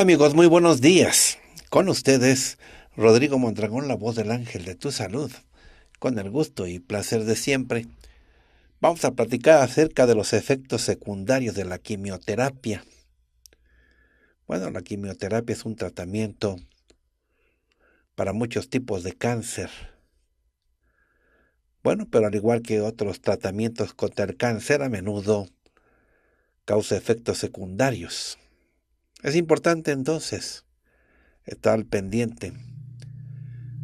amigos, muy buenos días. Con ustedes, Rodrigo Mondragón, la voz del ángel de tu salud. Con el gusto y placer de siempre, vamos a platicar acerca de los efectos secundarios de la quimioterapia. Bueno, la quimioterapia es un tratamiento para muchos tipos de cáncer. Bueno, pero al igual que otros tratamientos contra el cáncer, a menudo causa efectos secundarios. Es importante entonces estar pendiente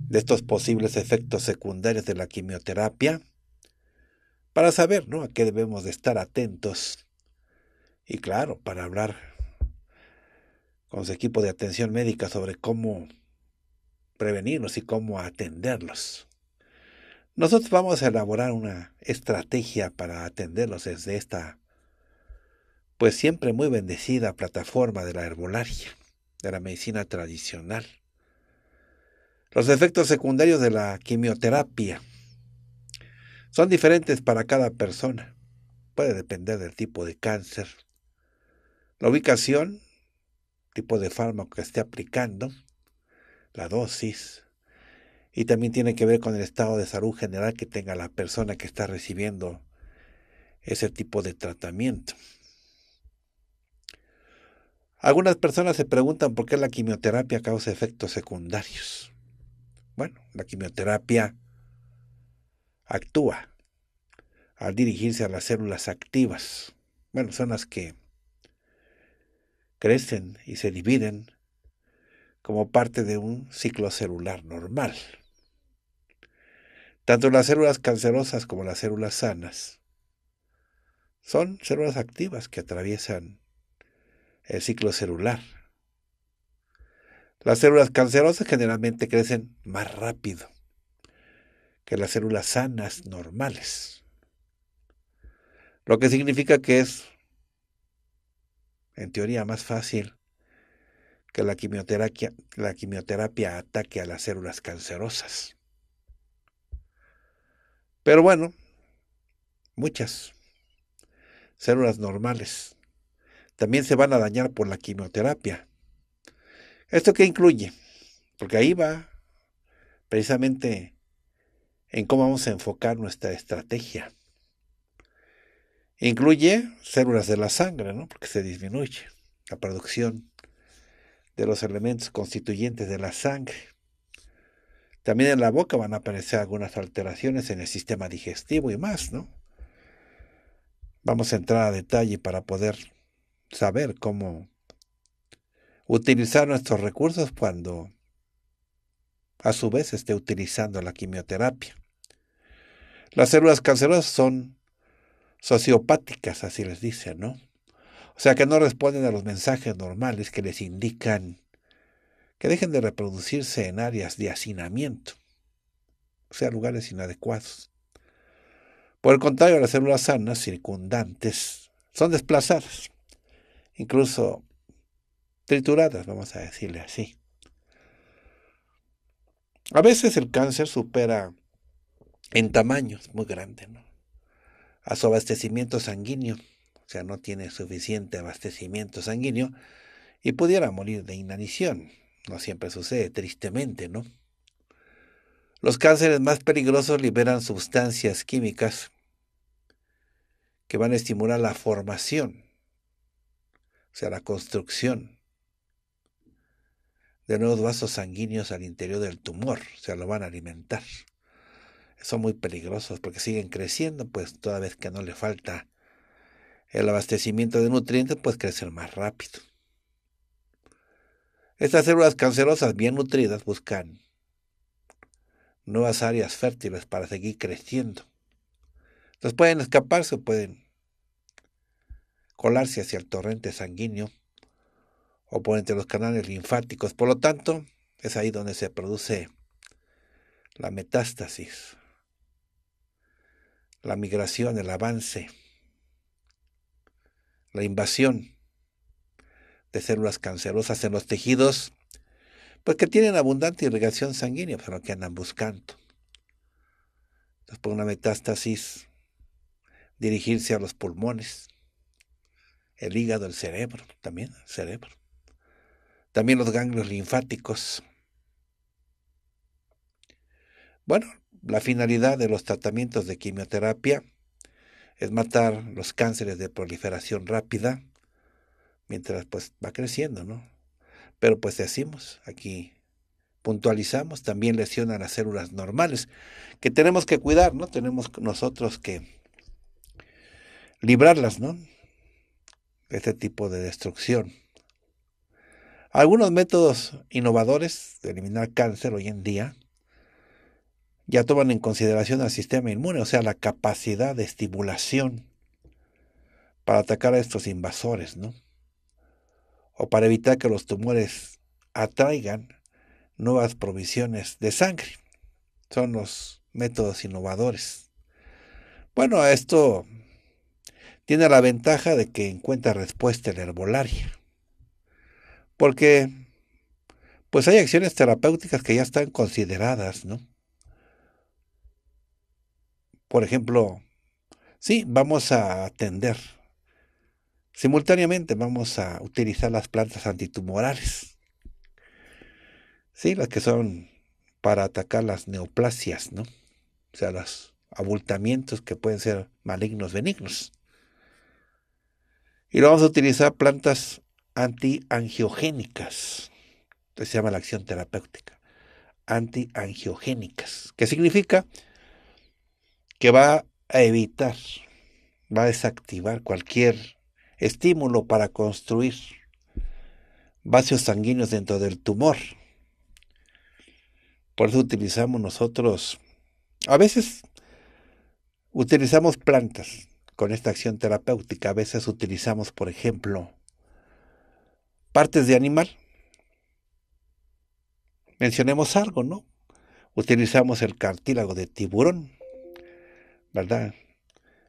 de estos posibles efectos secundarios de la quimioterapia para saber a qué debemos de estar atentos y claro, para hablar con su equipo de atención médica sobre cómo prevenirlos y cómo atenderlos. Nosotros vamos a elaborar una estrategia para atenderlos desde esta pues siempre muy bendecida plataforma de la herbolaria, de la medicina tradicional. Los efectos secundarios de la quimioterapia son diferentes para cada persona. Puede depender del tipo de cáncer, la ubicación, tipo de fármaco que esté aplicando, la dosis, y también tiene que ver con el estado de salud general que tenga la persona que está recibiendo ese tipo de tratamiento. Algunas personas se preguntan por qué la quimioterapia causa efectos secundarios. Bueno, la quimioterapia actúa al dirigirse a las células activas. Bueno, son las que crecen y se dividen como parte de un ciclo celular normal. Tanto las células cancerosas como las células sanas son células activas que atraviesan el ciclo celular. Las células cancerosas generalmente crecen más rápido que las células sanas normales, lo que significa que es, en teoría, más fácil que la quimioterapia, ataque a las células cancerosas. Pero bueno, muchas células normales también se van a dañar por la quimioterapia. ¿Esto qué incluye? Porque ahí va precisamente en cómo vamos a enfocar nuestra estrategia. Incluye células de la sangre, ¿no? porque se disminuye la producción de los elementos constituyentes de la sangre. También en la boca van a aparecer algunas alteraciones en el sistema digestivo y más, ¿no? Vamos a entrar a detalle para poder saber cómo utilizar nuestros recursos cuando a su vez esté utilizando la quimioterapia. Las células cancerosas son sociopáticas, así les dicen, ¿no? O sea que no responden a los mensajes normales que les indican que dejen de reproducirse en áreas de hacinamiento, o sea, lugares inadecuados. Por el contrario, las células sanas circundantes son desplazadas incluso trituradas, vamos a decirle así. A veces el cáncer supera en es muy grande, ¿no? A su abastecimiento sanguíneo, o sea, no tiene suficiente abastecimiento sanguíneo y pudiera morir de inanición. No siempre sucede, tristemente, ¿no? Los cánceres más peligrosos liberan sustancias químicas que van a estimular la formación sea, la construcción de nuevos vasos sanguíneos al interior del tumor, o sea, lo van a alimentar. Son muy peligrosos porque siguen creciendo, pues toda vez que no le falta el abastecimiento de nutrientes, pues crecen más rápido. Estas células cancerosas bien nutridas buscan nuevas áreas fértiles para seguir creciendo. Entonces pueden escaparse, pueden colarse hacia el torrente sanguíneo o por entre los canales linfáticos. Por lo tanto, es ahí donde se produce la metástasis, la migración, el avance, la invasión de células cancerosas en los tejidos, porque pues, tienen abundante irrigación sanguínea, pero que andan buscando. Entonces, por una metástasis, dirigirse a los pulmones, el hígado, el cerebro, también el cerebro. También los ganglios linfáticos. Bueno, la finalidad de los tratamientos de quimioterapia es matar los cánceres de proliferación rápida, mientras pues va creciendo, ¿no? Pero pues decimos, aquí puntualizamos, también lesiona las células normales, que tenemos que cuidar, ¿no? Tenemos nosotros que librarlas, ¿no? este tipo de destrucción. Algunos métodos innovadores de eliminar cáncer hoy en día ya toman en consideración al sistema inmune, o sea, la capacidad de estimulación para atacar a estos invasores, ¿no? O para evitar que los tumores atraigan nuevas provisiones de sangre. Son los métodos innovadores. Bueno, esto tiene la ventaja de que encuentra respuesta en la herbolaria. Porque pues hay acciones terapéuticas que ya están consideradas, ¿no? Por ejemplo, sí, vamos a atender. Simultáneamente vamos a utilizar las plantas antitumorales. Sí, las que son para atacar las neoplasias, ¿no? O sea, los abultamientos que pueden ser malignos, benignos. Y lo vamos a utilizar plantas antiangiogénicas. se llama la acción terapéutica. Antiangiogénicas. ¿Qué significa que va a evitar, va a desactivar cualquier estímulo para construir vasos sanguíneos dentro del tumor. Por eso utilizamos nosotros, a veces utilizamos plantas, con esta acción terapéutica. A veces utilizamos, por ejemplo, partes de animal. Mencionemos algo, ¿no? Utilizamos el cartílago de tiburón, ¿verdad?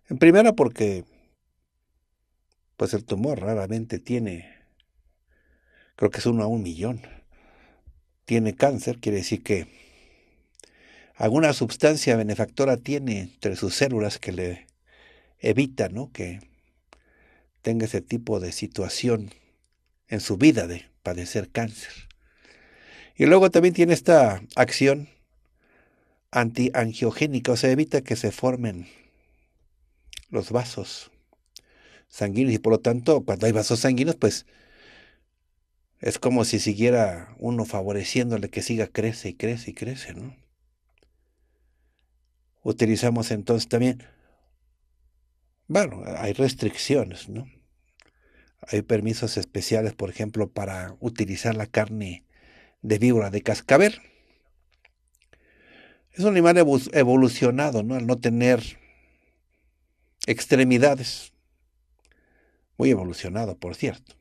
En primera porque pues el tumor raramente tiene, creo que es uno a un millón, tiene cáncer, quiere decir que alguna sustancia benefactora tiene entre sus células que le evita ¿no? que tenga ese tipo de situación en su vida de padecer cáncer. Y luego también tiene esta acción antiangiogénica, o sea, evita que se formen los vasos sanguíneos y por lo tanto cuando hay vasos sanguíneos pues es como si siguiera uno favoreciéndole que siga crece y crece y crece, ¿no? Utilizamos entonces también bueno, hay restricciones, ¿no? Hay permisos especiales, por ejemplo, para utilizar la carne de víbora de cascabel. Es un animal evolucionado, ¿no? Al no tener extremidades. Muy evolucionado, por cierto.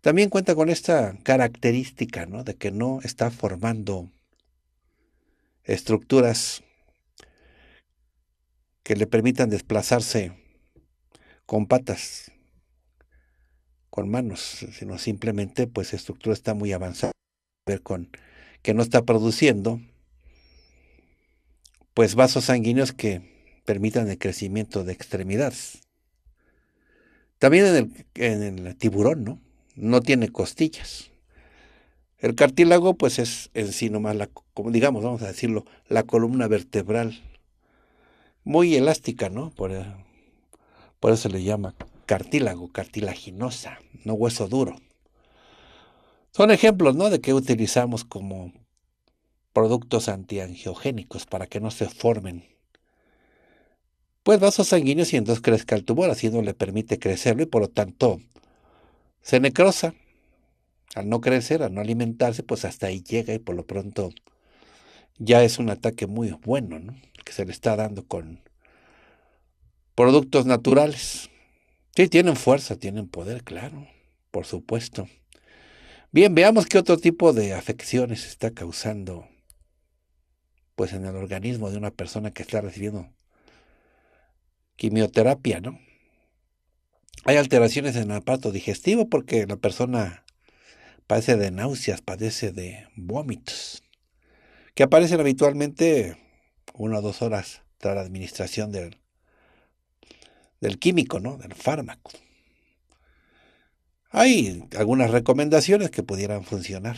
También cuenta con esta característica, ¿no? De que no está formando estructuras que le permitan desplazarse con patas, con manos, sino simplemente pues estructura está muy avanzada, ver con que no está produciendo pues vasos sanguíneos que permitan el crecimiento de extremidades. También en el, tiburón, ¿no? No tiene costillas. El cartílago, pues es en sí nomás la, como digamos, vamos a decirlo, la columna vertebral. Muy elástica, ¿no? Por, por eso se le llama cartílago, cartilaginosa, no hueso duro. Son ejemplos ¿no? de que utilizamos como productos antiangiogénicos para que no se formen pues vasos sanguíneos y entonces crezca el tumor, así no le permite crecerlo y por lo tanto se necrosa. Al no crecer, al no alimentarse, pues hasta ahí llega y por lo pronto ya es un ataque muy bueno, ¿no? Que se le está dando con productos naturales. Sí, tienen fuerza, tienen poder, claro, por supuesto. Bien, veamos qué otro tipo de afecciones está causando pues en el organismo de una persona que está recibiendo quimioterapia, ¿no? Hay alteraciones en el aparato digestivo porque la persona padece de náuseas, padece de vómitos, que aparecen habitualmente una o dos horas tras la administración del del químico, ¿no? Del fármaco. Hay algunas recomendaciones que pudieran funcionar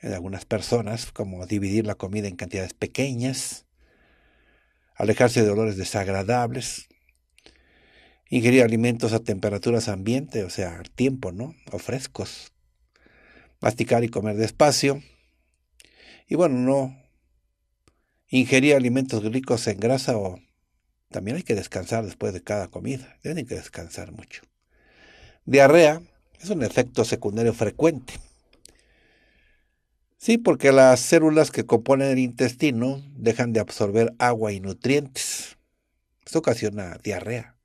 en algunas personas, como dividir la comida en cantidades pequeñas, alejarse de olores desagradables, ingerir alimentos a temperaturas ambiente, o sea, al tiempo, ¿no? O frescos, masticar y comer despacio, y bueno, no ingerir alimentos ricos en grasa o también hay que descansar después de cada comida. Tienen que descansar mucho. Diarrea es un efecto secundario frecuente. Sí, porque las células que componen el intestino dejan de absorber agua y nutrientes. Esto ocasiona diarrea.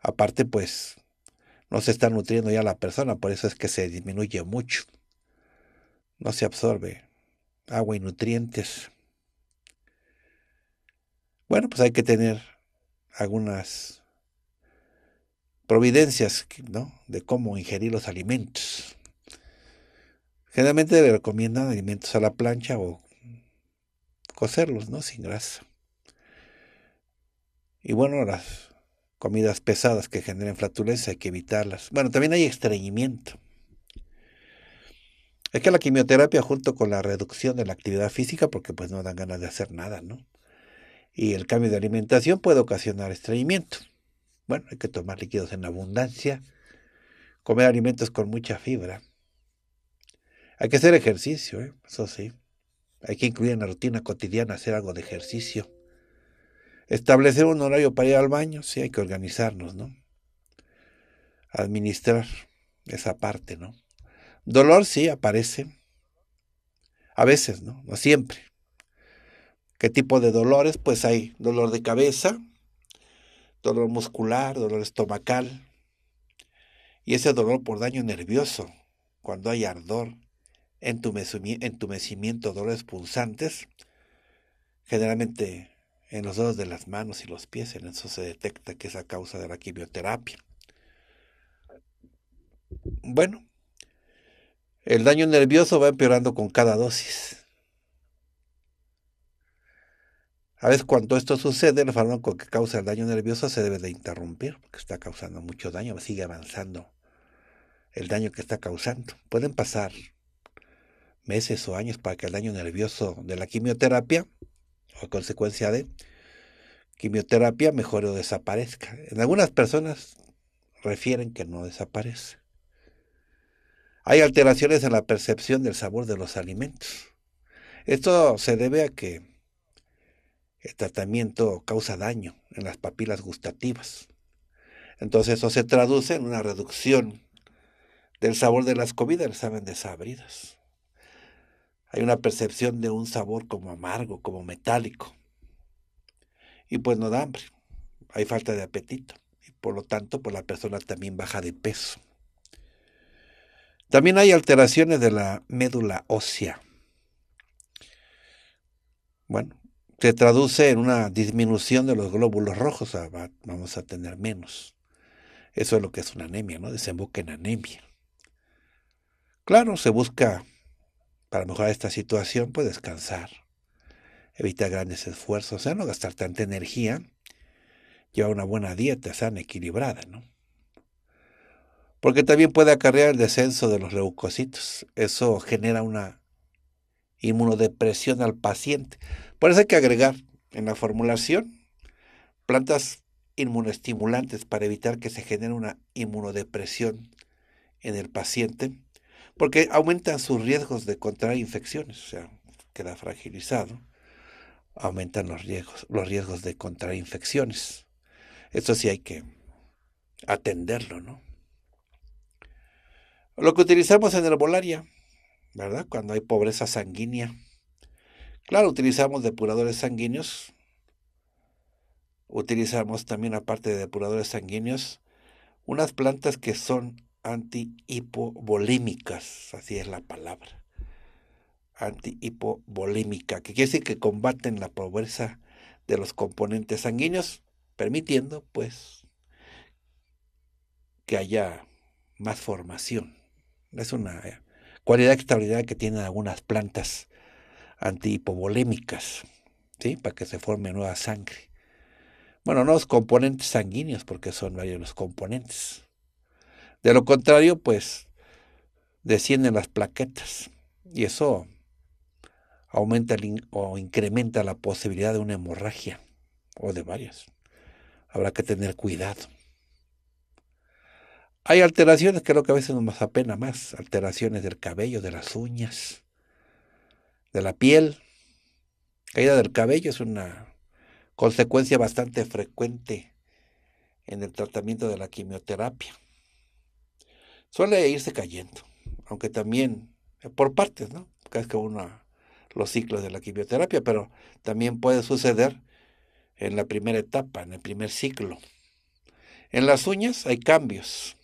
Aparte, pues, no se está nutriendo ya la persona, por eso es que se disminuye mucho. No se absorbe agua y nutrientes. Bueno, pues hay que tener algunas providencias ¿no? de cómo ingerir los alimentos. Generalmente le recomiendan alimentos a la plancha o cocerlos, ¿no? Sin grasa. Y bueno, las comidas pesadas que generen flatulencia hay que evitarlas. Bueno, también hay estreñimiento. Es que la quimioterapia junto con la reducción de la actividad física, porque pues no dan ganas de hacer nada, ¿no? y el cambio de alimentación puede ocasionar estreñimiento. Bueno, hay que tomar líquidos en abundancia, comer alimentos con mucha fibra. Hay que hacer ejercicio, ¿eh? eso sí. Hay que incluir en la rutina cotidiana hacer algo de ejercicio. Establecer un horario para ir al baño, sí, hay que organizarnos, ¿no? Administrar esa parte, ¿no? Dolor sí aparece. A veces, ¿no? No siempre. ¿Qué tipo de dolores? Pues hay dolor de cabeza, dolor muscular, dolor estomacal y ese dolor por daño nervioso, cuando hay ardor, entumecimiento, dolores pulsantes, generalmente en los dedos de las manos y los pies, en eso se detecta que es a causa de la quimioterapia. Bueno, el daño nervioso va empeorando con cada dosis. A veces cuando esto sucede, el fármaco que causa el daño nervioso se debe de interrumpir, porque está causando mucho daño, sigue avanzando el daño que está causando. Pueden pasar meses o años para que el daño nervioso de la quimioterapia, o consecuencia de quimioterapia, mejore o desaparezca. En algunas personas refieren que no desaparece. Hay alteraciones en la percepción del sabor de los alimentos. Esto se debe a que el tratamiento causa daño en las papilas gustativas. Entonces eso se traduce en una reducción del sabor de las comidas, saben desabridas. Hay una percepción de un sabor como amargo, como metálico. Y pues no da hambre, hay falta de apetito. Y por lo tanto, pues la persona también baja de peso. También hay alteraciones de la médula ósea. Bueno, se traduce en una disminución de los glóbulos rojos, vamos a tener menos. Eso es lo que es una anemia, ¿no? Desemboca en anemia. Claro, se busca, para mejorar esta situación, pues descansar, evitar grandes esfuerzos, o no gastar tanta energía, llevar una buena dieta sana, equilibrada, ¿no? Porque también puede acarrear el descenso de los leucocitos. Eso genera una inmunodepresión al paciente. Por eso hay que agregar en la formulación plantas inmunoestimulantes para evitar que se genere una inmunodepresión en el paciente, porque aumentan sus riesgos de contraer infecciones, o sea, queda fragilizado, aumentan los riesgos, los riesgos de contraer infecciones. Esto sí hay que atenderlo, ¿no? Lo que utilizamos en herbolaria, ¿verdad? Cuando hay pobreza sanguínea, Claro, utilizamos depuradores sanguíneos. Utilizamos también, aparte de depuradores sanguíneos, unas plantas que son antihipovolémicas, así es la palabra. Antihipovolémica, que quiere decir que combaten la pobreza de los componentes sanguíneos, permitiendo, pues, que haya más formación. Es una eh, cualidad estabilidad que tienen algunas plantas antihipovolémicas, ¿sí? para que se forme nueva sangre. Bueno, no los componentes sanguíneos, porque son varios los componentes. De lo contrario, pues descienden las plaquetas y eso aumenta o incrementa la posibilidad de una hemorragia o de varias. Habrá que tener cuidado. Hay alteraciones que lo que a veces nos apena más, alteraciones del cabello, de las uñas, de la piel, caída del cabello es una consecuencia bastante frecuente en el tratamiento de la quimioterapia. Suele irse cayendo, aunque también eh, por partes, ¿no? Cada que uno los ciclos de la quimioterapia, pero también puede suceder en la primera etapa, en el primer ciclo. En las uñas hay cambios,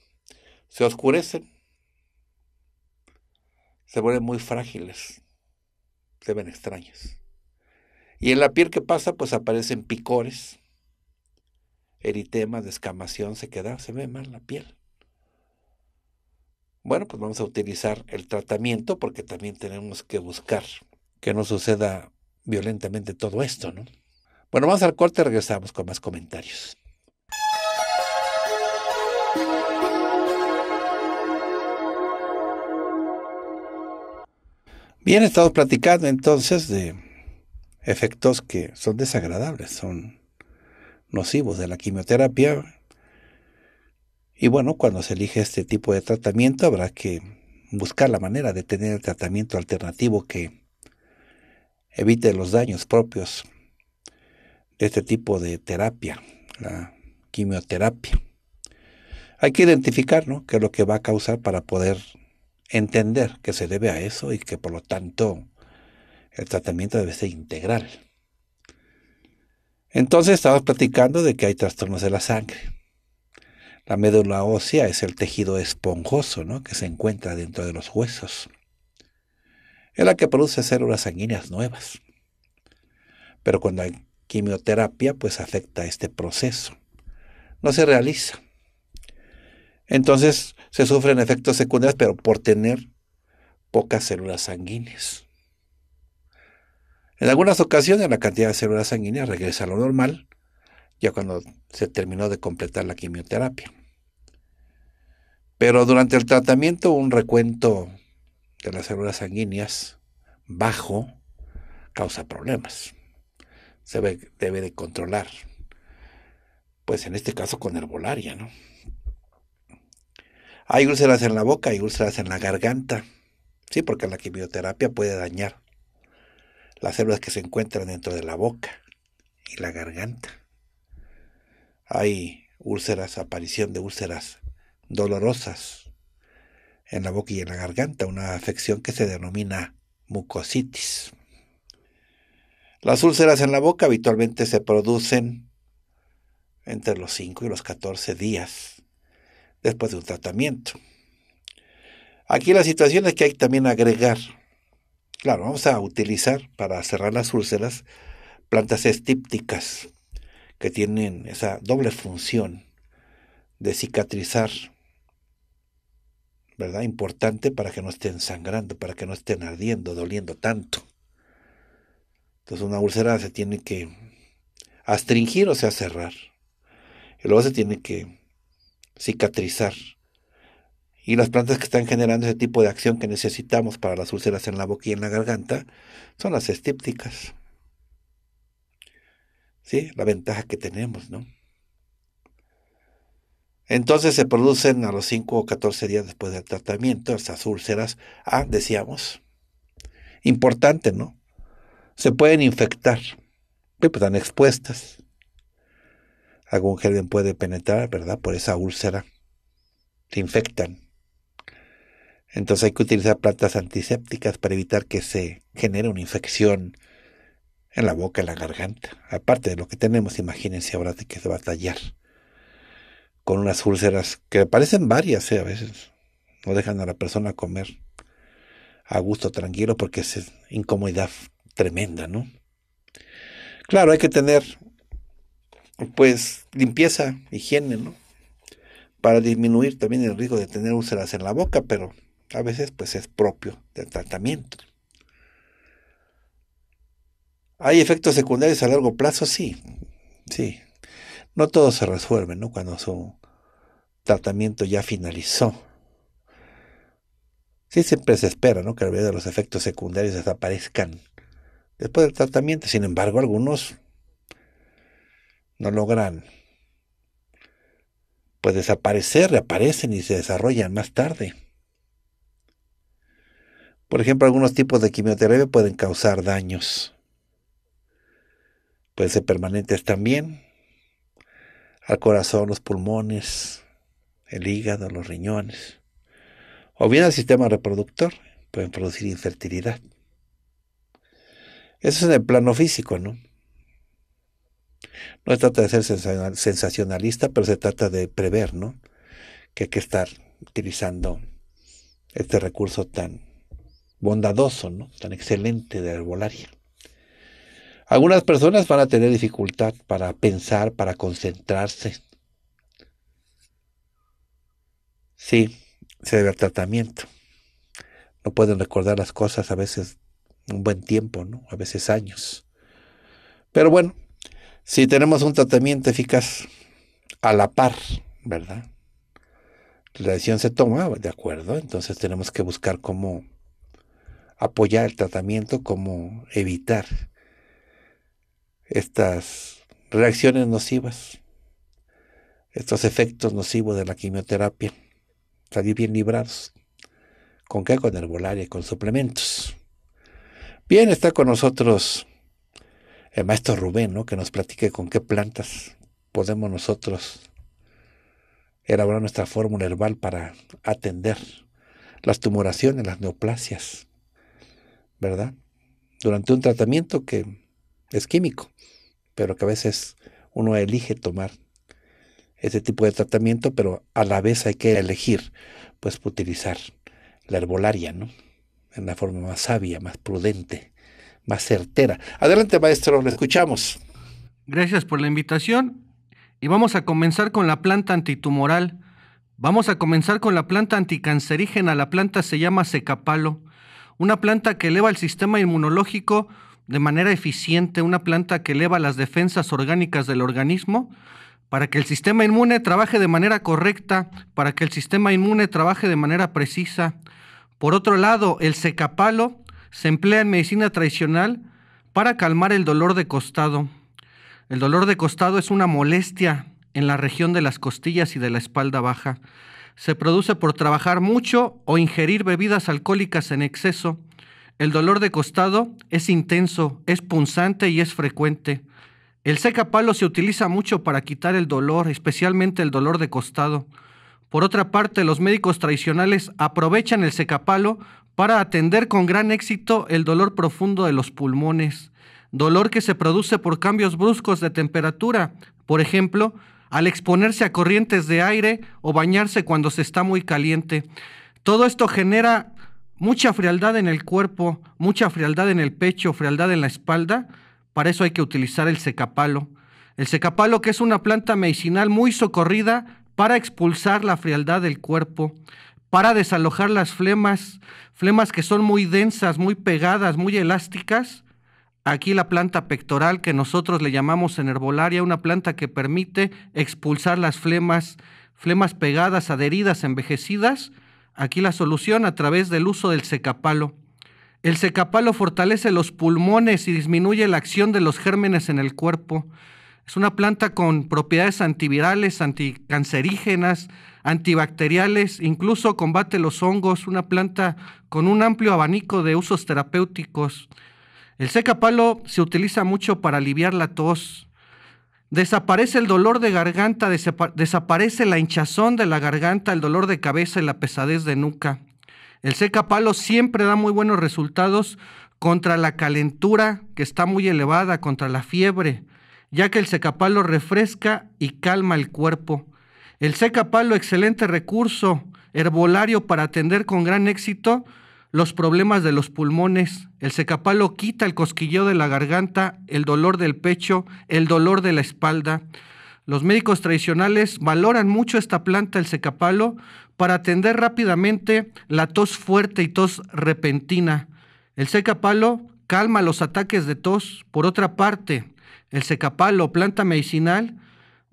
se oscurecen, se vuelven muy frágiles, se ven extrañas. Y en la piel que pasa, pues aparecen picores, eritema, descamación, se queda, se ve mal la piel. Bueno, pues vamos a utilizar el tratamiento porque también tenemos que buscar que no suceda violentamente todo esto, ¿no? Bueno, vamos al corte, regresamos con más comentarios. Bien, estamos platicando entonces de efectos que son desagradables, son nocivos de la quimioterapia. Y bueno, cuando se elige este tipo de tratamiento habrá que buscar la manera de tener el tratamiento alternativo que evite los daños propios de este tipo de terapia, la quimioterapia. Hay que identificar ¿no? qué es lo que va a causar para poder entender que se debe a eso y que por lo tanto el tratamiento debe ser integral. Entonces estamos platicando de que hay trastornos de la sangre. La médula ósea es el tejido esponjoso ¿no? que se encuentra dentro de los huesos. Es la que produce células sanguíneas nuevas. Pero cuando hay quimioterapia, pues afecta este proceso. No se realiza. Entonces, se sufren efectos secundarios, pero por tener pocas células sanguíneas. En algunas ocasiones la cantidad de células sanguíneas regresa a lo normal, ya cuando se terminó de completar la quimioterapia. Pero durante el tratamiento un recuento de las células sanguíneas bajo causa problemas. Se debe, de controlar. Pues en este caso con herbolaria, ¿no? Hay úlceras en la boca, y úlceras en la garganta. Sí, porque la quimioterapia puede dañar las células que se encuentran dentro de la boca y la garganta. Hay úlceras, aparición de úlceras dolorosas en la boca y en la garganta, una afección que se denomina mucositis. Las úlceras en la boca habitualmente se producen entre los 5 y los 14 días después de un tratamiento. Aquí la situación es que hay también agregar, claro, vamos a utilizar para cerrar las úlceras plantas estípticas que tienen esa doble función de cicatrizar, ¿verdad? Importante para que no estén sangrando, para que no estén ardiendo, doliendo tanto. Entonces una úlcera se tiene que astringir o sea cerrar. Y luego se tiene que cicatrizar. Y las plantas que están generando ese tipo de acción que necesitamos para las úlceras en la boca y en la garganta son las estípticas. ¿Sí? La ventaja que tenemos, ¿no? Entonces se producen a los 5 o 14 días después del tratamiento esas úlceras. Ah, decíamos. Importante, ¿no? Se pueden infectar. Pues, están expuestas algún germen puede penetrar, ¿verdad? Por esa úlcera. Se infectan. Entonces hay que utilizar plantas antisépticas para evitar que se genere una infección en la boca, en la garganta. Aparte de lo que tenemos, imagínense ahora de que se va a tallar con unas úlceras que parecen varias ¿eh? a veces. No dejan a la persona comer a gusto, tranquilo, porque es incomodidad tremenda, ¿no? Claro, hay que tener pues limpieza, higiene, ¿no? Para disminuir también el riesgo de tener úlceras en la boca, pero a veces pues es propio del tratamiento. ¿Hay efectos secundarios a largo plazo? Sí, sí. No todo se resuelve, ¿no? Cuando su tratamiento ya finalizó. Sí, siempre se espera, ¿no? Que los efectos secundarios desaparezcan después del tratamiento. Sin embargo, algunos no logran pues desaparecer, reaparecen y se desarrollan más tarde. Por ejemplo, algunos tipos de quimioterapia pueden causar daños. Pueden ser permanentes también. Al corazón, los pulmones, el hígado, los riñones. O bien al sistema reproductor. Pueden producir infertilidad. Eso es en el plano físico, ¿no? No se trata de ser sensacionalista, pero se trata de prever, ¿no? Que hay que estar utilizando este recurso tan bondadoso, ¿no? Tan excelente de herbolaria. Algunas personas van a tener dificultad para pensar, para concentrarse. Sí, se debe al tratamiento. No pueden recordar las cosas a veces un buen tiempo, ¿no? A veces años. Pero bueno, si tenemos un tratamiento eficaz a la par, ¿verdad? La decisión se toma, de acuerdo, entonces tenemos que buscar cómo apoyar el tratamiento, cómo evitar estas reacciones nocivas, estos efectos nocivos de la quimioterapia, salir bien librados. ¿Con qué? Con herbolaria, con suplementos. Bien, está con nosotros el maestro Rubén, ¿no? que nos platique con qué plantas podemos nosotros elaborar nuestra fórmula herbal para atender las tumoraciones, las neoplasias, ¿verdad? Durante un tratamiento que es químico, pero que a veces uno elige tomar ese tipo de tratamiento, pero a la vez hay que elegir, pues utilizar la herbolaria, ¿no? En la forma más sabia, más prudente más certera. Adelante, maestro, lo escuchamos. Gracias por la invitación y vamos a comenzar con la planta antitumoral. Vamos a comenzar con la planta anticancerígena. La planta se llama secapalo, una planta que eleva el sistema inmunológico de manera eficiente, una planta que eleva las defensas orgánicas del organismo para que el sistema inmune trabaje de manera correcta, para que el sistema inmune trabaje de manera precisa. Por otro lado, el secapalo se emplea en medicina tradicional para calmar el dolor de costado. El dolor de costado es una molestia en la región de las costillas y de la espalda baja. Se produce por trabajar mucho o ingerir bebidas alcohólicas en exceso. El dolor de costado es intenso, es punzante y es frecuente. El secapalo se utiliza mucho para quitar el dolor, especialmente el dolor de costado. Por otra parte, los médicos tradicionales aprovechan el secapalo para atender con gran éxito el dolor profundo de los pulmones, dolor que se produce por cambios bruscos de temperatura, por ejemplo, al exponerse a corrientes de aire o bañarse cuando se está muy caliente. Todo esto genera mucha frialdad en el cuerpo, mucha frialdad en el pecho, frialdad en la espalda. Para eso hay que utilizar el secapalo. El secapalo que es una planta medicinal muy socorrida para expulsar la frialdad del cuerpo para desalojar las flemas, flemas que son muy densas, muy pegadas, muy elásticas. Aquí la planta pectoral que nosotros le llamamos en herbolaria, una planta que permite expulsar las flemas, flemas pegadas, adheridas, envejecidas. Aquí la solución a través del uso del secapalo. El secapalo fortalece los pulmones y disminuye la acción de los gérmenes en el cuerpo. Es una planta con propiedades antivirales, anticancerígenas, antibacteriales, incluso combate los hongos, una planta con un amplio abanico de usos terapéuticos. El secapalo se utiliza mucho para aliviar la tos. Desaparece el dolor de garganta, desaparece la hinchazón de la garganta, el dolor de cabeza y la pesadez de nuca. El secapalo siempre da muy buenos resultados contra la calentura que está muy elevada, contra la fiebre, ya que el secapalo refresca y calma el cuerpo. El secapalo, excelente recurso herbolario para atender con gran éxito los problemas de los pulmones. El secapalo quita el cosquilleo de la garganta, el dolor del pecho, el dolor de la espalda. Los médicos tradicionales valoran mucho esta planta, el secapalo, para atender rápidamente la tos fuerte y tos repentina. El secapalo calma los ataques de tos. Por otra parte, el secapalo, planta medicinal,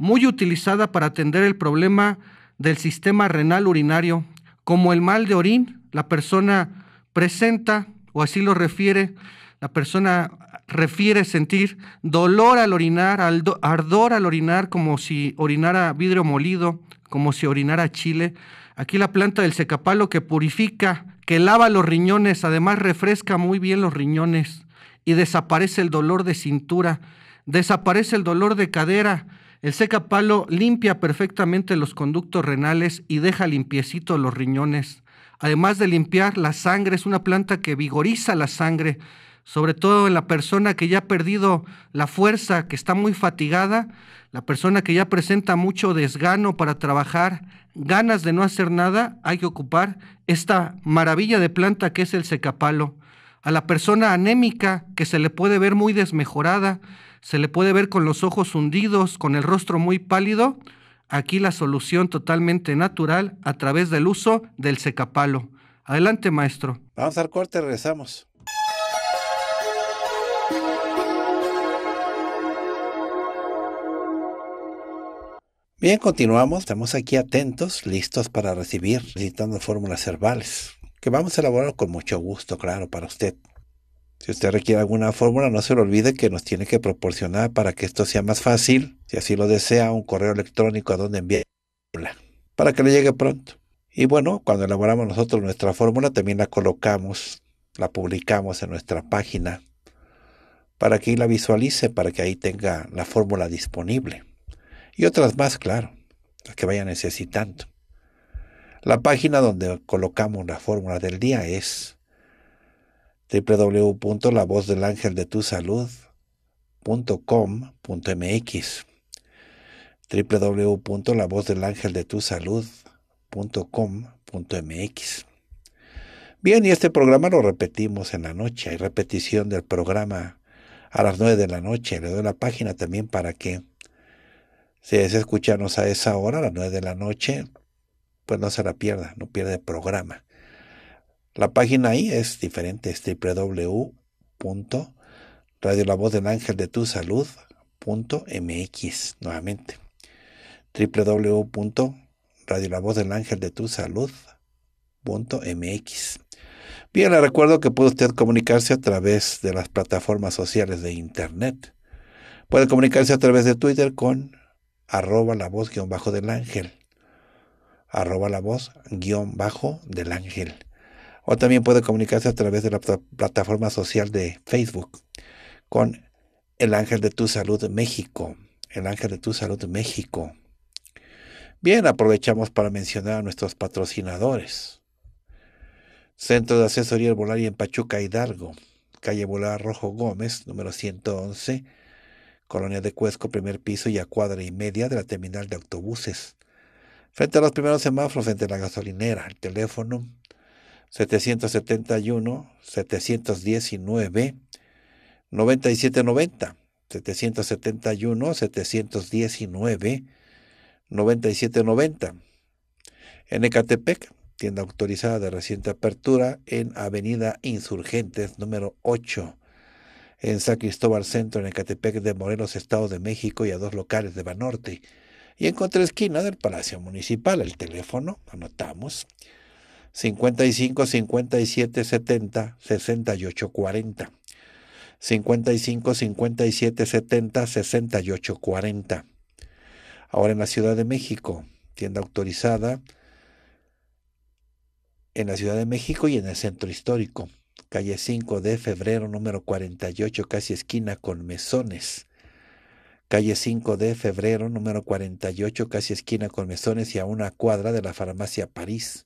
muy utilizada para atender el problema del sistema renal urinario, como el mal de orín, la persona presenta, o así lo refiere, la persona refiere sentir dolor al orinar, ardor al orinar, como si orinara vidrio molido, como si orinara chile. Aquí la planta del secapalo que purifica, que lava los riñones, además refresca muy bien los riñones y desaparece el dolor de cintura, desaparece el dolor de cadera, el secapalo limpia perfectamente los conductos renales y deja limpiecitos los riñones. Además de limpiar la sangre, es una planta que vigoriza la sangre, sobre todo en la persona que ya ha perdido la fuerza, que está muy fatigada, la persona que ya presenta mucho desgano para trabajar, ganas de no hacer nada, hay que ocupar esta maravilla de planta que es el secapalo. A la persona anémica, que se le puede ver muy desmejorada, se le puede ver con los ojos hundidos, con el rostro muy pálido. Aquí la solución totalmente natural a través del uso del secapalo. Adelante, maestro. Vamos al corte, regresamos. Bien, continuamos. Estamos aquí atentos, listos para recibir, visitando fórmulas herbales, que vamos a elaborar con mucho gusto, claro, para usted. Si usted requiere alguna fórmula, no se lo olvide que nos tiene que proporcionar para que esto sea más fácil, si así lo desea, un correo electrónico a donde envíe la fórmula, para que le llegue pronto. Y bueno, cuando elaboramos nosotros nuestra fórmula, también la colocamos, la publicamos en nuestra página, para que ahí la visualice, para que ahí tenga la fórmula disponible. Y otras más, claro, las que vaya necesitando. La página donde colocamos la fórmula del día es www.lavozdelangeldetusalud.com.mx www.lavozdelangeldetusalud.com.mx Bien, y este programa lo repetimos en la noche. Hay repetición del programa a las 9 de la noche. Le doy la página también para que, si es escucharnos a esa hora, a las 9 de la noche, pues no se la pierda, no pierda el programa. La página ahí es diferente, es www.radiolavozdelangeldetusalud.mx nuevamente. www.radiolavozdelangeldetusalud.mx. Bien, le recuerdo que puede usted comunicarse a través de las plataformas sociales de Internet. Puede comunicarse a través de Twitter con arroba la voz guión bajo del ángel. Arroba la voz guión bajo del ángel. O también puede comunicarse a través de la plataforma social de Facebook con el Ángel de Tu Salud México. El Ángel de Tu Salud México. Bien, aprovechamos para mencionar a nuestros patrocinadores. Centro de Asesoría Herbolaria en Pachuca, Hidalgo. Calle Volar Rojo Gómez, número 111, Colonia de Cuesco, primer piso y a cuadra y media de la terminal de autobuses. Frente a los primeros semáforos, frente a la gasolinera, el teléfono 771, 719, 9790, 771, 719, 9790. En Ecatepec, tienda autorizada de reciente apertura en Avenida Insurgentes número 8, en San Cristóbal Centro, en Ecatepec de Morelos, Estado de México, y a dos locales de Banorte. Y en contraesquina del Palacio Municipal, el teléfono, anotamos, 55 57 70 68 40. 55 57 70 68 40. Ahora en la Ciudad de México, tienda autorizada en la Ciudad de México y en el centro histórico. Calle 5 de febrero, número 48, casi esquina con mesones. Calle 5 de febrero, número 48, casi esquina con mesones y a una cuadra de la farmacia París.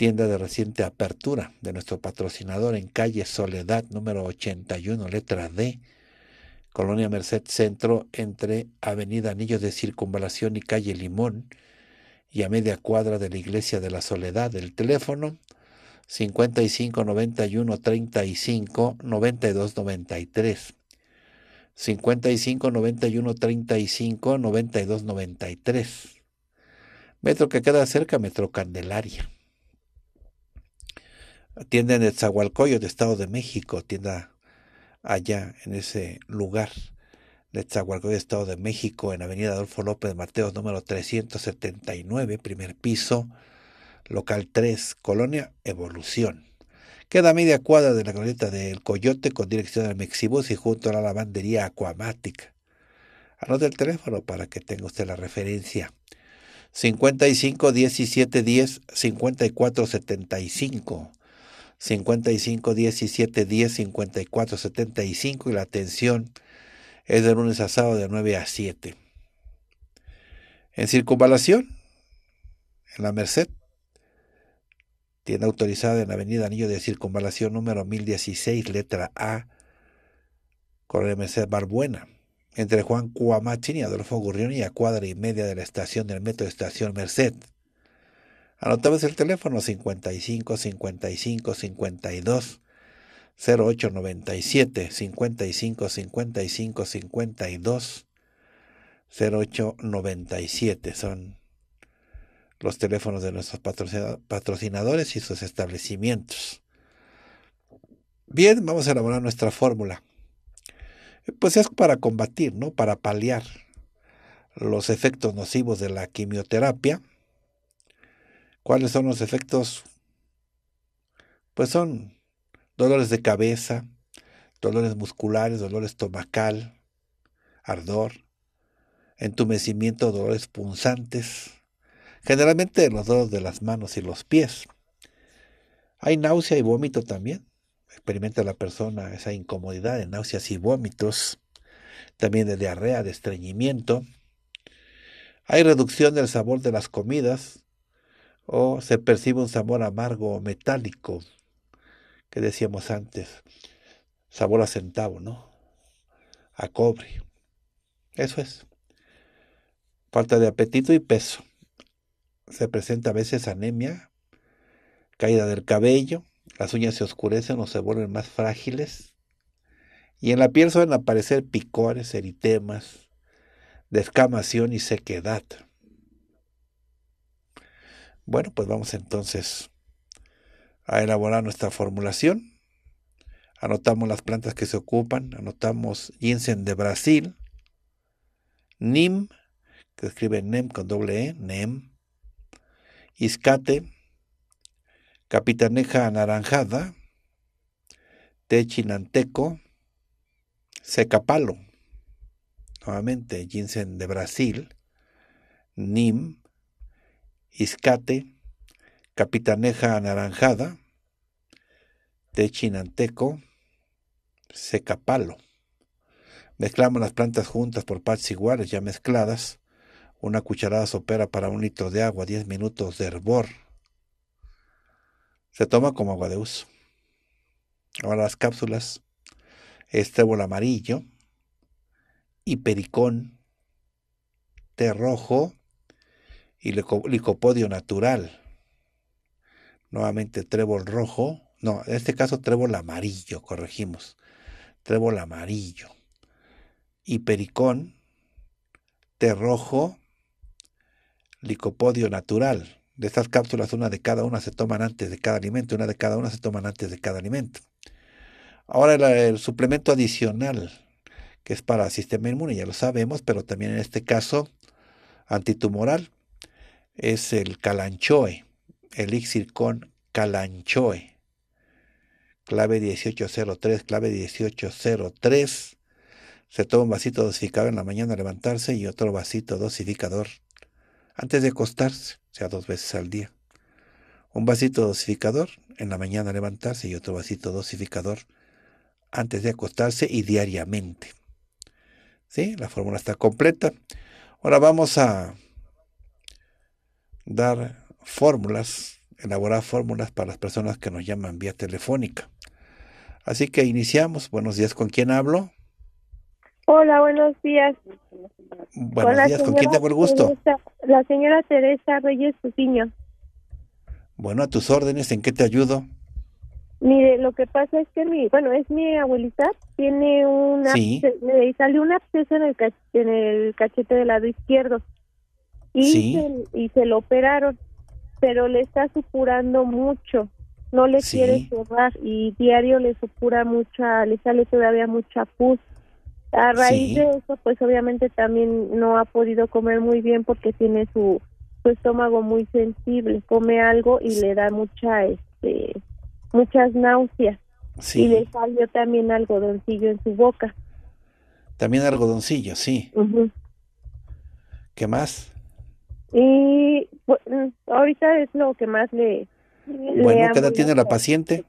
tienda de reciente apertura de nuestro patrocinador en calle Soledad número 81, letra D, Colonia Merced Centro, entre Avenida Anillos de Circunvalación y calle Limón, y a media cuadra de la Iglesia de la Soledad. El teléfono 55 91 35 92 93. 35 92 93. Metro que queda cerca, Metro Candelaria tienda en el Zahualcoyo, de Estado de México, tienda allá en ese lugar de Zahualcoyo, Estado de México, en Avenida Adolfo López Mateos, número 379, primer piso, local 3, Colonia Evolución. Queda media cuadra de la glorieta del Coyote con dirección al Mexibus y junto a la lavandería Aquamática Anote el teléfono para que tenga usted la referencia. 55 17 10 54 75 55 17 10 54 75 y la atención es de lunes a sábado de 9 a 7. En circunvalación, en la Merced, tienda autorizada en la avenida Anillo de Circunvalación número 1016, letra A, con Merced Barbuena, entre Juan Cuamachín y Adolfo Gurrión y a cuadra y media de la estación del metro Estación Merced. Anotamos el teléfono 55 55 52 0897 55 55 52 0897 son los teléfonos de nuestros patrocinadores y sus establecimientos. Bien, vamos a elaborar nuestra fórmula. Pues es para combatir, ¿no? Para paliar los efectos nocivos de la quimioterapia ¿Cuáles son los efectos? Pues son dolores de cabeza, dolores musculares, dolor estomacal, ardor, entumecimiento, dolores punzantes, generalmente los dolores de las manos y los pies. Hay náusea y vómito también. Experimenta la persona esa incomodidad de náuseas y vómitos, también de diarrea, de estreñimiento. Hay reducción del sabor de las comidas, o se percibe un sabor amargo, o metálico, que decíamos antes, sabor a centavo, ¿no? A cobre. Eso es. Falta de apetito y peso. Se presenta a veces anemia, caída del cabello, las uñas se oscurecen o se vuelven más frágiles. Y en la piel suelen aparecer picores, eritemas, descamación y sequedad. Bueno, pues vamos entonces a elaborar nuestra formulación. Anotamos las plantas que se ocupan, anotamos ginseng de Brasil, NIM, que escribe NEM con doble E, NEM, Iscate, Capitaneja anaranjada, Techinanteco. Secapalo, nuevamente ginseng de Brasil, NIM, Iscate, Capitaneja Anaranjada, Techinanteco, Secapalo. Mezclamos las plantas juntas por partes iguales, ya mezcladas. Una cucharada sopera para un litro de agua, 10 minutos de hervor. Se toma como agua de uso. Ahora las cápsulas, estrébol amarillo, hipericón, té rojo, y licopodio natural. Nuevamente trébol rojo, no, en este caso trébol amarillo, corregimos, trébol amarillo. Hipericón, té rojo, licopodio natural. De estas cápsulas, una de cada una se toman antes de cada alimento, una de cada una se toman antes de cada alimento. Ahora el, el suplemento adicional, que es para el sistema inmune, ya lo sabemos, pero también en este caso antitumoral, es el calanchoe, elixir con calanchoe. Clave 1803, clave 1803. Se toma un vasito dosificador en la mañana levantarse y otro vasito dosificador antes de acostarse, o sea, dos veces al día. Un vasito dosificador en la mañana levantarse y otro vasito dosificador antes de acostarse y diariamente. ¿Sí? La fórmula está completa. Ahora vamos a dar fórmulas, elaborar fórmulas para las personas que nos llaman vía telefónica. Así que iniciamos. Buenos días, ¿con quién hablo? Hola, buenos días. Buenos días, ¿con quién tengo el gusto? la señora Teresa Reyes Cusiño. Bueno, a tus órdenes, ¿en qué te ayudo? Mire, lo que pasa es que mi, bueno, es mi abuelita, tiene una, sí. salió un absceso en el, en el cachete del lado izquierdo y, se, y se lo operaron, pero le está supurando mucho, no le quiere cerrar y diario le supura mucha, le sale todavía mucha pus. A raíz de eso, pues obviamente también no ha podido comer muy bien porque tiene su, estómago muy sensible, come algo y le da mucha, este, muchas náuseas. Y le salió también algodoncillo en su boca. También algodoncillo, sí. ¿Qué más? Y ahorita es lo que más le... bueno, ¿qué edad tiene la paciente?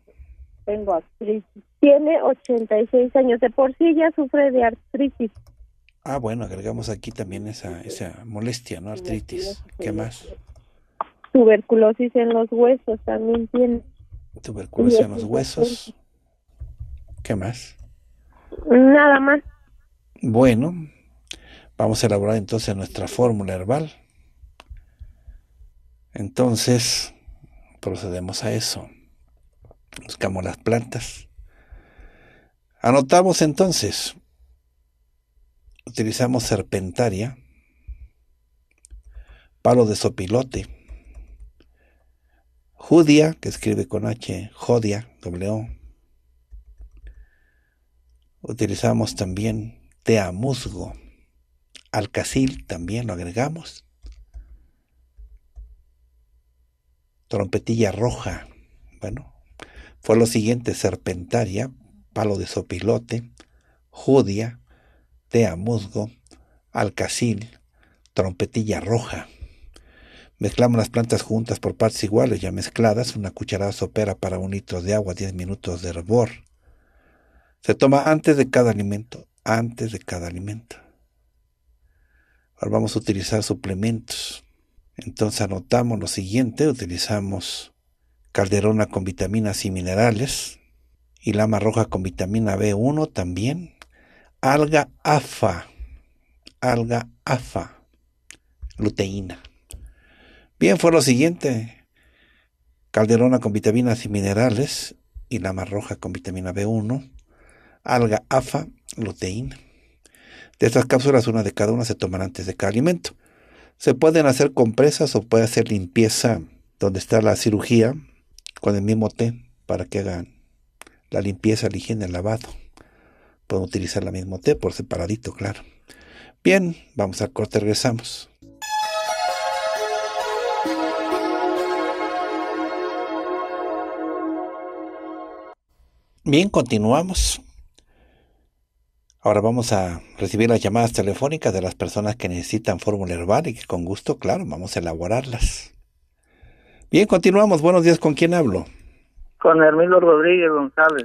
Tengo artritis. Tiene 86 años. De por sí ya sufre de artritis. Ah, bueno, agregamos aquí también esa, esa molestia, ¿no? Artritis. ¿Qué más? Tuberculosis en los huesos también tiene. Tuberculosis en los huesos. ¿Qué más? Nada más. Bueno, vamos a elaborar entonces nuestra fórmula herbal. Entonces, procedemos a eso. Buscamos las plantas. Anotamos entonces. Utilizamos serpentaria, palo de sopilote, judia, que escribe con H, jodia, W. Utilizamos también musgo, alcacil, también lo agregamos. trompetilla roja, bueno, fue lo siguiente, serpentaria, palo de sopilote, judia, tea musgo, alcacil, trompetilla roja. Mezclamos las plantas juntas por partes iguales, ya mezcladas, una cucharada sopera para un litro de agua, 10 minutos de hervor. Se toma antes de cada alimento, antes de cada alimento. Ahora vamos a utilizar suplementos. Entonces anotamos lo siguiente, utilizamos calderona con vitaminas y minerales, y lama roja con vitamina B1 también, alga afa, alga afa, luteína. Bien, fue lo siguiente, calderona con vitaminas y minerales, y lama roja con vitamina B1, alga afa, luteína. De estas cápsulas, una de cada una se tomará antes de cada alimento. Se pueden hacer compresas o puede hacer limpieza donde está la cirugía con el mismo té para que hagan la limpieza, la higiene, el lavado. Pueden utilizar la mismo té por separadito, claro. Bien, vamos al corte, regresamos. Bien, continuamos. Ahora vamos a recibir las llamadas telefónicas de las personas que necesitan fórmula herbal y que con gusto, claro, vamos a elaborarlas. Bien, continuamos. Buenos días, ¿con quién hablo? Con Hermilo Rodríguez González.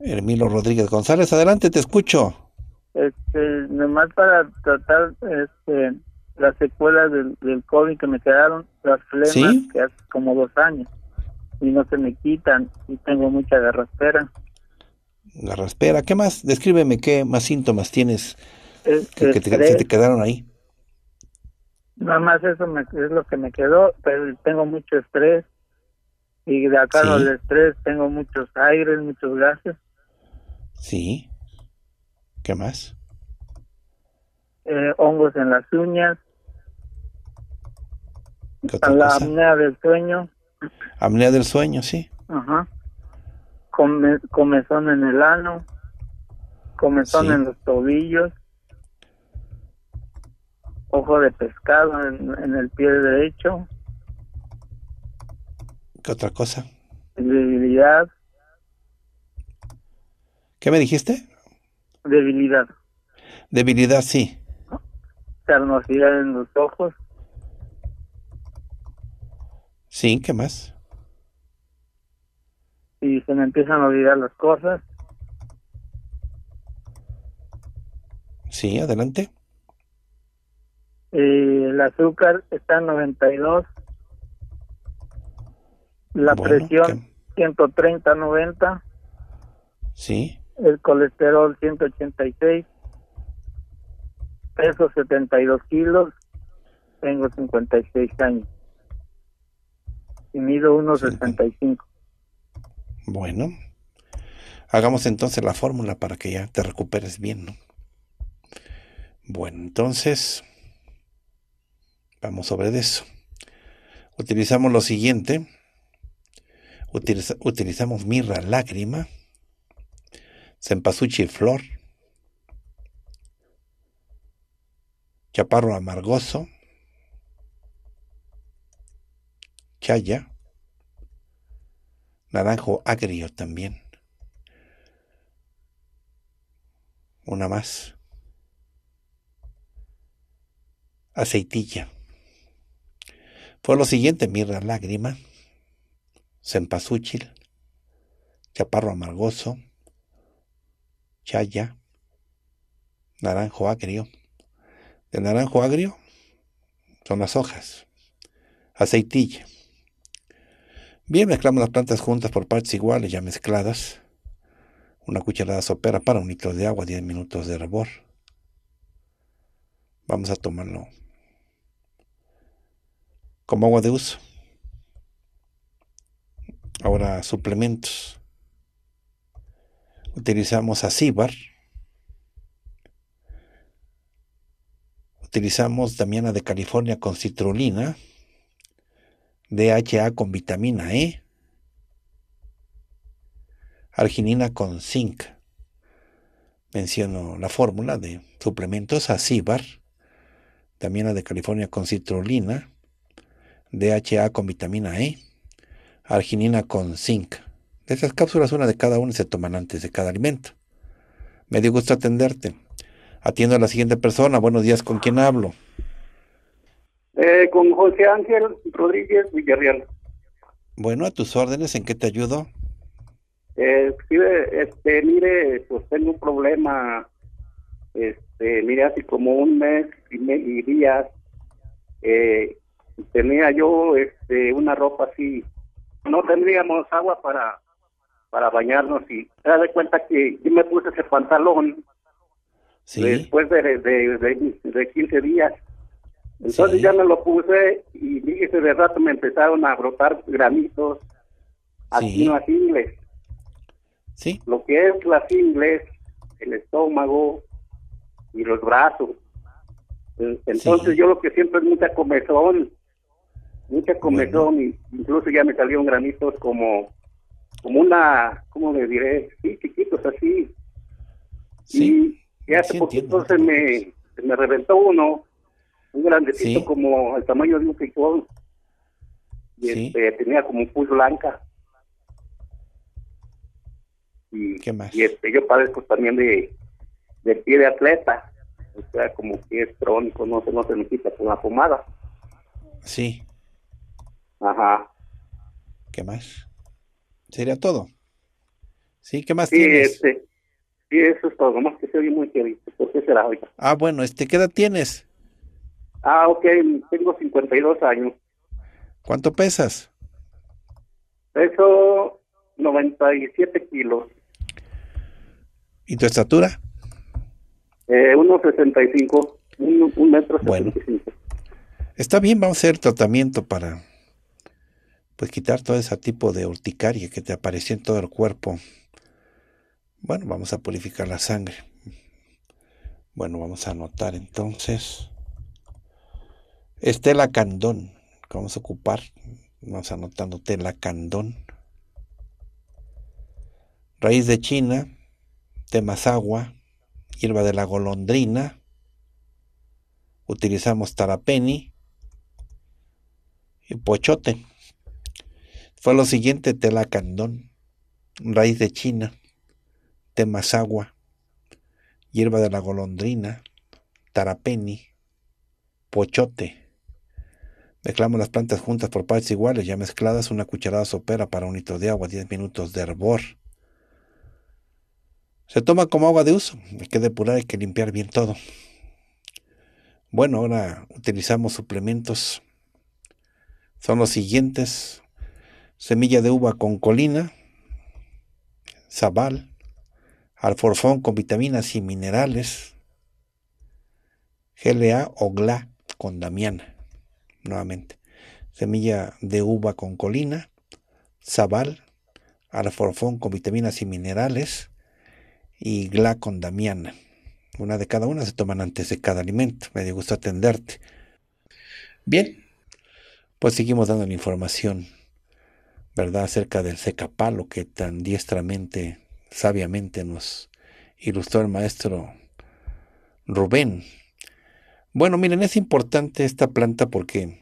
Hermilo Rodríguez González, adelante, te escucho. Este, nomás para tratar este, las secuelas del, COVID que me quedaron, las flemas, que hace como dos años, y no se me quitan, y tengo mucha garraspera la raspera. ¿Qué más? Descríbeme qué más síntomas tienes que, te, quedaron ahí. Nada más eso es lo que me quedó, pero tengo mucho estrés y de acá del estrés tengo muchos aires, muchos gases. Sí. ¿Qué más? Eh, hongos en las uñas. la del sueño. Apnea del sueño, sí. Ajá comezón en el ano, comezón en los tobillos, ojo de pescado en, en el pie derecho. ¿Qué otra cosa? Debilidad. ¿Qué me dijiste? Debilidad. Debilidad, sí. Carnosidad en los ojos. Sí, ¿qué más? y se me empiezan a olvidar las cosas. Sí, adelante. Eh, el azúcar está en 92. La presión 130 130-90. Sí. El colesterol 186. Peso 72 kilos. Tengo 56 años. Y mido 1,65. Bueno, hagamos entonces la fórmula para que ya te recuperes bien, Bueno, entonces, vamos sobre eso. Utilizamos lo siguiente. utilizamos mirra lágrima, sempasuchi flor, chaparro amargoso, chaya, naranjo agrio también. Una más. Aceitilla. Fue lo siguiente, mirra lágrima, cempasúchil, chaparro amargoso, chaya, naranjo agrio. De naranjo agrio son las hojas, aceitilla. Bien, mezclamos las plantas juntas por partes iguales, ya mezcladas. Una cucharada sopera para un litro de agua, 10 minutos de hervor. Vamos a tomarlo como agua de uso. Ahora suplementos. Utilizamos acibar. Utilizamos damiana de California con citrulina. DHA con vitamina E, arginina con zinc. Menciono la fórmula de suplementos acíbar, también la de California con citrulina, DHA con vitamina E, arginina con zinc. De esas cápsulas, una de cada una se toman antes de cada alimento. Me dio gusto atenderte. Atiendo a la siguiente persona. Buenos días, ¿con quién hablo? Eh, con José Ángel Rodríguez Villarreal. Bueno, a tus órdenes, ¿en qué te ayudo? Eh, este, mire, pues tengo un problema, este, mire, hace como un mes y, días, eh, tenía yo este, una ropa así, no tendríamos agua para, para bañarnos y me de cuenta que me puse ese pantalón después de de, de 15 días entonces ya me lo puse y fíjese de rato me empezaron a brotar granitos así no así Sí. Lo que es las ingles, el estómago y los brazos. Entonces yo lo que siento es mucha comezón, mucha comezón, incluso ya me salieron granitos como, como una, ¿cómo le diré? Sí, chiquitos así. Sí. Y, hace poquito me, se me reventó uno un grandecito como el tamaño de un frijol. Y este, tenía como un pus blanca. Y, ¿Qué más? y este, yo parezco también de, de pie de atleta. O sea, como que es crónico, no, se me quita con la pomada. Sí. Ajá. ¿Qué más? ¿Sería todo? Sí, ¿qué más sí, tienes? Este, sí, eso es todo. Nomás que se oye muy querido. ¿Por qué será hoy? Ah, bueno, este, ¿qué edad tienes? Ah, ok, tengo 52 años. ¿Cuánto pesas? Peso 97 kilos. ¿Y tu estatura? Eh, 1,65, un, un metro bueno. Está bien, vamos a hacer tratamiento para pues quitar todo ese tipo de urticaria que te apareció en todo el cuerpo. Bueno, vamos a purificar la sangre. Bueno, vamos a anotar entonces tela Candón, vamos a ocupar, vamos anotando Tela Candón. Raíz de China, Temazagua, hierba de la golondrina, utilizamos tarapeni y pochote. Fue lo siguiente, tela candón, raíz de china, temazagua, hierba de la golondrina, tarapeni, pochote. Mezclamos las plantas juntas por partes iguales, ya mezcladas, una cucharada sopera para un litro de agua, 10 minutos de hervor. Se toma como agua de uso, hay que depurar, hay que limpiar bien todo. Bueno, ahora utilizamos suplementos. Son los siguientes. Semilla de uva con colina, zabal, alforfón con vitaminas y minerales, GLA o GLA con damiana nuevamente. Semilla de uva con colina, zabal, alforfón con vitaminas y minerales y gla con damiana. Una de cada una se toman antes de cada alimento. Me dio gusto atenderte. Bien, pues seguimos dando la información, ¿verdad?, acerca del secapalo que tan diestramente, sabiamente nos ilustró el maestro Rubén bueno, miren, es importante esta planta porque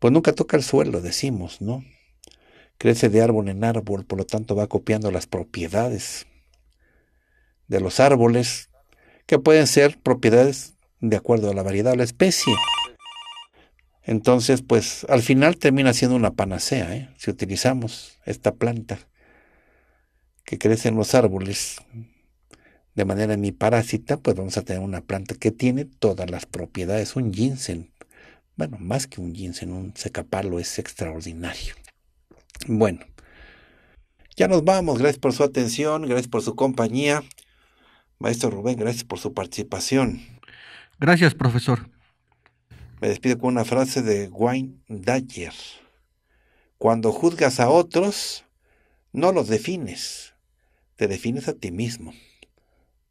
pues nunca toca el suelo, decimos, ¿no? Crece de árbol en árbol, por lo tanto va copiando las propiedades de los árboles, que pueden ser propiedades de acuerdo a la variedad o la especie. Entonces, pues al final termina siendo una panacea, ¿eh? si utilizamos esta planta que crece en los árboles de manera mi parásita, pues vamos a tener una planta que tiene todas las propiedades, un ginseng. Bueno, más que un ginseng, un secapalo es extraordinario. Bueno, ya nos vamos. Gracias por su atención, gracias por su compañía. Maestro Rubén, gracias por su participación. Gracias, profesor. Me despido con una frase de Wayne Dyer. Cuando juzgas a otros, no los defines, te defines a ti mismo.